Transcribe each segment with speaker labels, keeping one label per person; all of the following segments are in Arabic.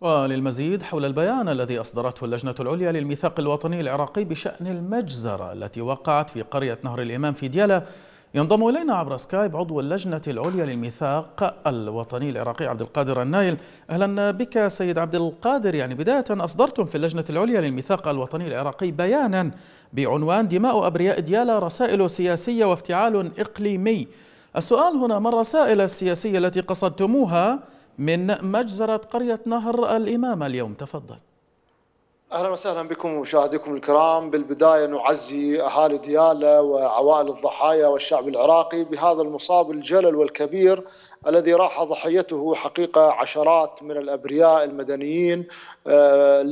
Speaker 1: وللمزيد حول البيان الذي أصدرته اللجنة العليا للميثاق الوطني العراقي بشأن المجزرة التي وقعت في قرية نهر الإمام في ديالى ينضم إلينا عبر سكايب عضو اللجنة العليا للميثاق الوطني العراقي عبد القادر النايل أهلا بك سيد عبد القادر يعني بداية أصدرتم في اللجنة العليا للميثاق الوطني العراقي بيانا بعنوان دماء أبرياء ديالى رسائل سياسية وافتعال إقليمي السؤال هنا ما الرسائل السياسية التي قصدتموها من مجزرة قرية نهر الإمامة اليوم تفضل
Speaker 2: اهلا وسهلا بكم مشاهديكم الكرام بالبدايه نعزي اهالي دياله وعوائل الضحايا والشعب العراقي بهذا المصاب الجلل والكبير الذي راح ضحيته حقيقه عشرات من الابرياء المدنيين آه،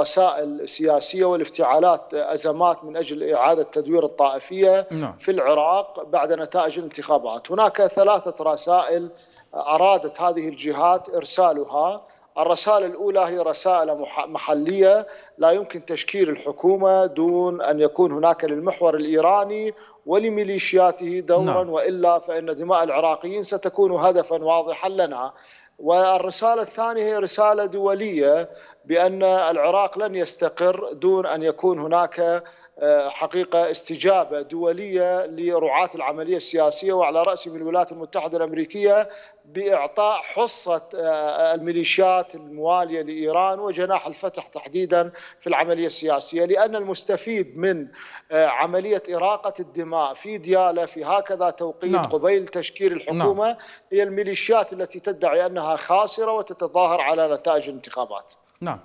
Speaker 2: رسائل سياسيه والافتعالات آه، ازمات من اجل اعاده تدوير الطائفيه نعم. في العراق بعد نتائج الانتخابات، هناك ثلاثه رسائل آه، ارادت هذه الجهات ارسالها الرسالة الأولى هي رسائل محلية لا يمكن تشكيل الحكومة دون أن يكون هناك للمحور الإيراني ولميليشياته دورا نعم. وإلا فإن دماء العراقيين ستكون هدفا واضحا لنا والرسالة الثانية هي رسالة دولية بأن العراق لن يستقر دون أن يكون هناك آه، حقيقه استجابه دوليه لرعاه العمليه السياسيه وعلى راسهم الولايات المتحده الامريكيه باعطاء حصه آه، الميليشيات المواليه لايران وجناح الفتح تحديدا في العمليه السياسيه لان المستفيد من آه، عمليه اراقه الدماء في دياله في هكذا توقيت نعم. قبيل تشكيل نعم. الحكومه هي الميليشيات التي تدعي انها خاسره وتتظاهر على نتائج الانتخابات.
Speaker 1: نعم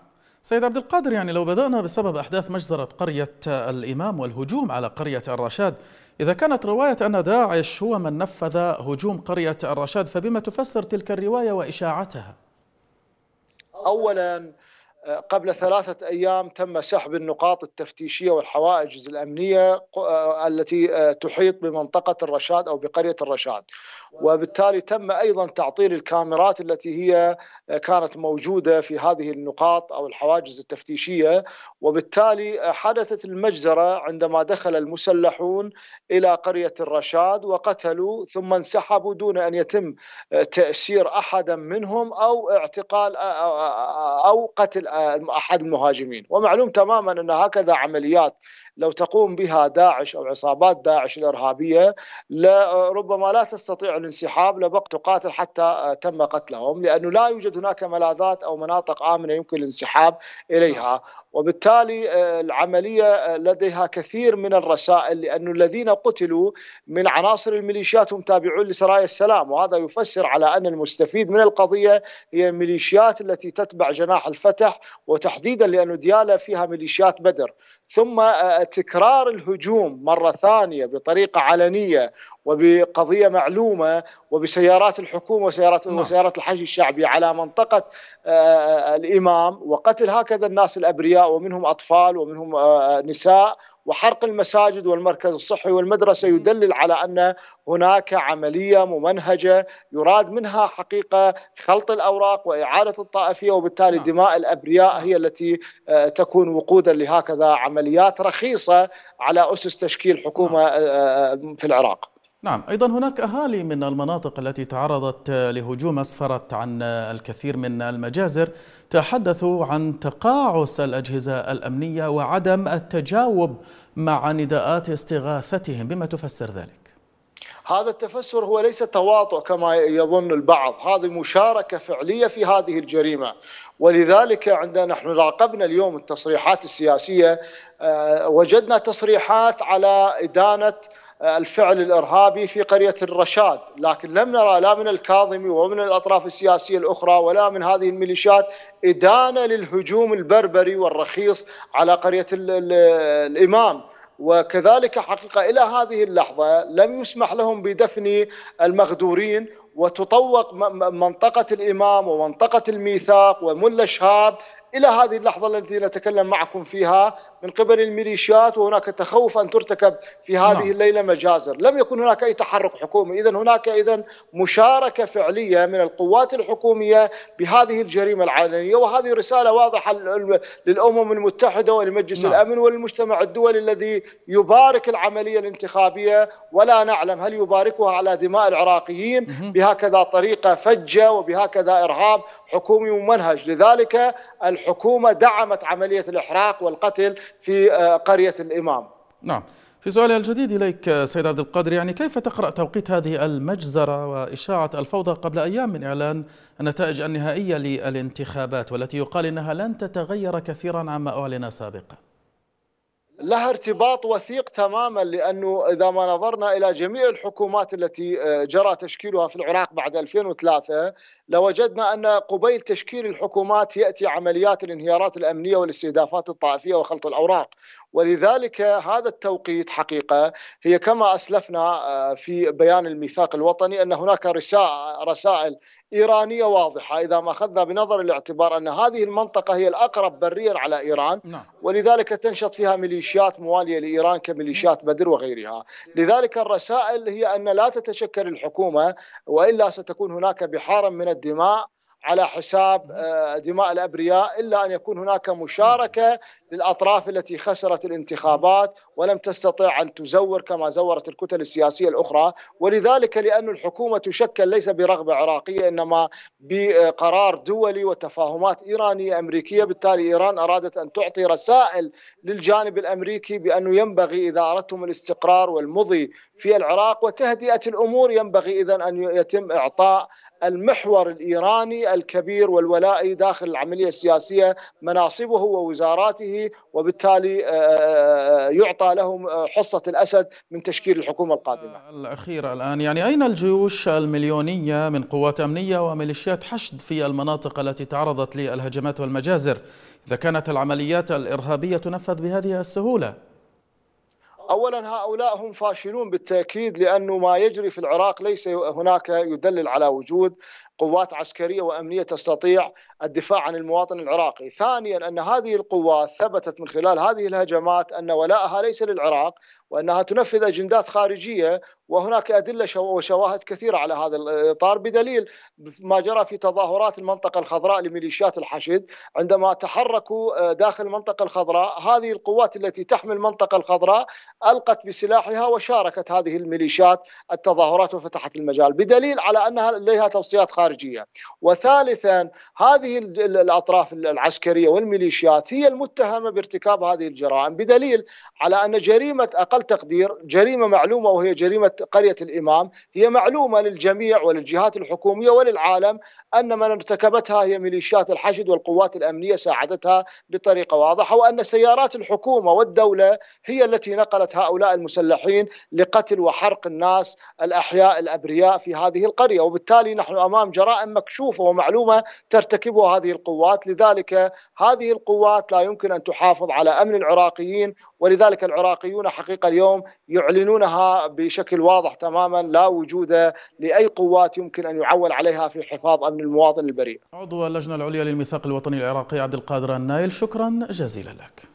Speaker 1: سيد عبد القادر يعني لو بدأنا بسبب أحداث مجزرة قرية الإمام والهجوم على قرية الرشاد إذا كانت رواية أن داعش هو من نفذ هجوم قرية الرشاد فبما تفسر تلك الرواية وإشاعتها؟
Speaker 2: أولاً قبل ثلاثة أيام تم سحب النقاط التفتيشية والحوائجز الأمنية آه، التي آه، تحيط بمنطقة الرشاد أو بقرية الرشاد وبالتالي تم أيضا تعطيل الكاميرات التي هي آه، كانت موجودة في هذه النقاط أو الحواجز التفتيشية وبالتالي حدثت المجزرة عندما دخل المسلحون إلى قرية الرشاد وقتلوا ثم انسحبوا دون أن يتم تأسير أحدا منهم أو اعتقال أو قتل احد المهاجمين ومعلوم تماما ان هكذا عمليات لو تقوم بها داعش أو عصابات داعش الإرهابية ربما لا تستطيع الانسحاب لبق تقاتل حتى آه، تم قتلهم لأنه لا يوجد هناك ملاذات أو مناطق آمنة يمكن الانسحاب إليها نعم. وبالتالي آه، العملية آه، لديها كثير من الرسائل لأن الذين قتلوا من عناصر الميليشيات هم تابعون لسرايا السلام وهذا يفسر على أن المستفيد من القضية هي الميليشيات التي تتبع جناح الفتح وتحديدا لأن ديالى فيها ميليشيات بدر ثم تكرار الهجوم مره ثانيه بطريقه علنيه وبقضيه معلومه وبسيارات الحكومه وسيارات نعم. وسيارات الحج الشعبي على منطقه آه، آه، الامام وقتل هكذا الناس الابرياء ومنهم اطفال ومنهم آه، نساء وحرق المساجد والمركز الصحي والمدرسة يدلل على أن هناك عملية ممنهجة يراد منها حقيقة خلط الأوراق وإعادة الطائفية وبالتالي نعم. دماء الأبرياء نعم. هي التي آه، تكون وقودا لهكذا عمليات رخيصة على أسس تشكيل حكومة نعم. آه، آه، في العراق
Speaker 1: نعم أيضا هناك أهالي من المناطق التي تعرضت لهجوم أسفرت عن الكثير من المجازر تحدثوا عن تقاعس الأجهزة الأمنية وعدم التجاوب مع نداءات استغاثتهم بما تفسر ذلك
Speaker 2: هذا التفسر هو ليس تواطؤ كما يظن البعض هذه مشاركة فعلية في هذه الجريمة ولذلك عندما نحن راقبنا اليوم التصريحات السياسية آه، وجدنا تصريحات على إدانة الفعل الارهابي في قريه الرشاد، لكن لم نرى لا من الكاظمي ومن الاطراف السياسيه الاخرى ولا من هذه الميليشيات ادانه للهجوم البربري والرخيص على قريه الامام. وكذلك حقيقه الى هذه اللحظه لم يسمح لهم بدفن المغدورين وتطوق منطقة الإمام ومنطقة الميثاق وملا شهاب إلى هذه اللحظة التي نتكلم معكم فيها من قبل الميليشيات وهناك تخوف أن ترتكب في هذه نعم. الليلة مجازر لم يكن هناك أي تحرك حكومي إذا هناك إذا مشاركة فعلية من القوات الحكومية بهذه الجريمة العالمية وهذه رسالة واضحة للأمم المتحدة ولمجلس نعم. الأمن وللمجتمع الدولي الذي يبارك العملية الانتخابية ولا نعلم هل يباركها على دماء العراقيين بهكذا طريقة فجة وبهكذا إرهاب حكومي ممنهج لذلك الحكومة الحكومة دعمت عملية الإحراق والقتل في آه، قرية الإمام
Speaker 1: نعم في سؤالي الجديد إليك سيد عبد القادر يعني كيف تقرأ توقيت هذه المجزرة وإشاعة الفوضى قبل أيام من إعلان النتائج النهائية للانتخابات والتي يقال إنها لن تتغير كثيرا عما أعلن سابقا
Speaker 2: لها ارتباط وثيق تماما لانه اذا ما نظرنا الى جميع الحكومات التي آه، جرى تشكيلها في العراق بعد 2003 لوجدنا ان قبيل تشكيل الحكومات ياتي عمليات الانهيارات الامنيه والاستهدافات الطائفيه وخلط الاوراق، ولذلك هذا التوقيت حقيقه هي كما اسلفنا آه، في بيان الميثاق الوطني ان هناك رسائل ايرانيه واضحه اذا ما اخذنا بنظر الاعتبار ان هذه المنطقه هي الاقرب بريا على ايران نعم. ولذلك تنشط فيها ميليشيات مواليه لايران كميليشيات بدر وغيرها، لذلك الرسائل هي ان لا تتشكل الحكومه والا ستكون هناك بحارا من الدماء على حساب آه، دماء الابرياء الا ان يكون هناك مشاركه للاطراف التي خسرت الانتخابات ولم تستطع ان تزور كما زورت الكتل السياسيه الاخرى ولذلك لان الحكومه تشكل ليس برغبه عراقيه انما بقرار دولي وتفاهمات ايرانيه امريكيه بالتالي ايران ارادت ان تعطي رسائل للجانب الامريكي بانه ينبغي إذا أردتم الاستقرار والمضي في العراق وتهدئه الامور ينبغي اذا ان يتم اعطاء المحور الايراني الكبير والولائي داخل العمليه السياسيه مناصبه ووزاراته وبالتالي آه، آه، آه، يعطى لهم حصه الاسد من تشكيل الحكومه القادمه.
Speaker 1: الاخيره الان يعني اين الجيوش المليونيه من قوات امنيه وميليشيات حشد في المناطق التي تعرضت للهجمات والمجازر؟ اذا كانت العمليات الارهابيه تنفذ بهذه السهوله.
Speaker 2: اولا هؤلاء هم فاشلون بالتاكيد لانه ما يجري في العراق ليس هناك يدلل على وجود قوات عسكريه وامنيه تستطيع الدفاع عن المواطن العراقي. ثانيا ان هذه القوات ثبتت من خلال هذه الهجمات ان ولائها ليس للعراق وانها تنفذ اجندات خارجيه وهناك ادله وشواهد كثيره على هذا الاطار بدليل ما جرى في تظاهرات المنطقه الخضراء لميليشيات الحشد عندما تحركوا آه، داخل المنطقه الخضراء هذه القوات التي تحمل المنطقه الخضراء القت بسلاحها وشاركت هذه الميليشيات التظاهرات وفتحت المجال بدليل على انها لديها توصيات خارجية الخارجيه وثالثا هذه الاطراف العسكريه والميليشيات هي المتهمه بارتكاب هذه الجرائم بدليل على ان جريمه اقل تقدير جريمه معلومه وهي جريمه قريه الامام هي معلومه للجميع وللجهات الحكوميه وللعالم ان من ارتكبتها هي ميليشيات الحشد والقوات الامنيه ساعدتها بطريقه واضحه وان سيارات الحكومه والدوله هي التي نقلت هؤلاء المسلحين لقتل وحرق الناس الاحياء الابرياء في هذه القريه وبالتالي نحن امام جرائم مكشوفه ومعلومه ترتكبها هذه القوات، لذلك هذه القوات لا يمكن ان تحافظ على امن العراقيين ولذلك العراقيون حقيقه اليوم يعلنونها بشكل واضح تماما لا وجود لاي قوات يمكن ان يعول عليها في حفاظ امن المواطن البريء.
Speaker 1: عضو اللجنه العليا للميثاق الوطني العراقي عبد القادر النايل شكرا جزيلا لك.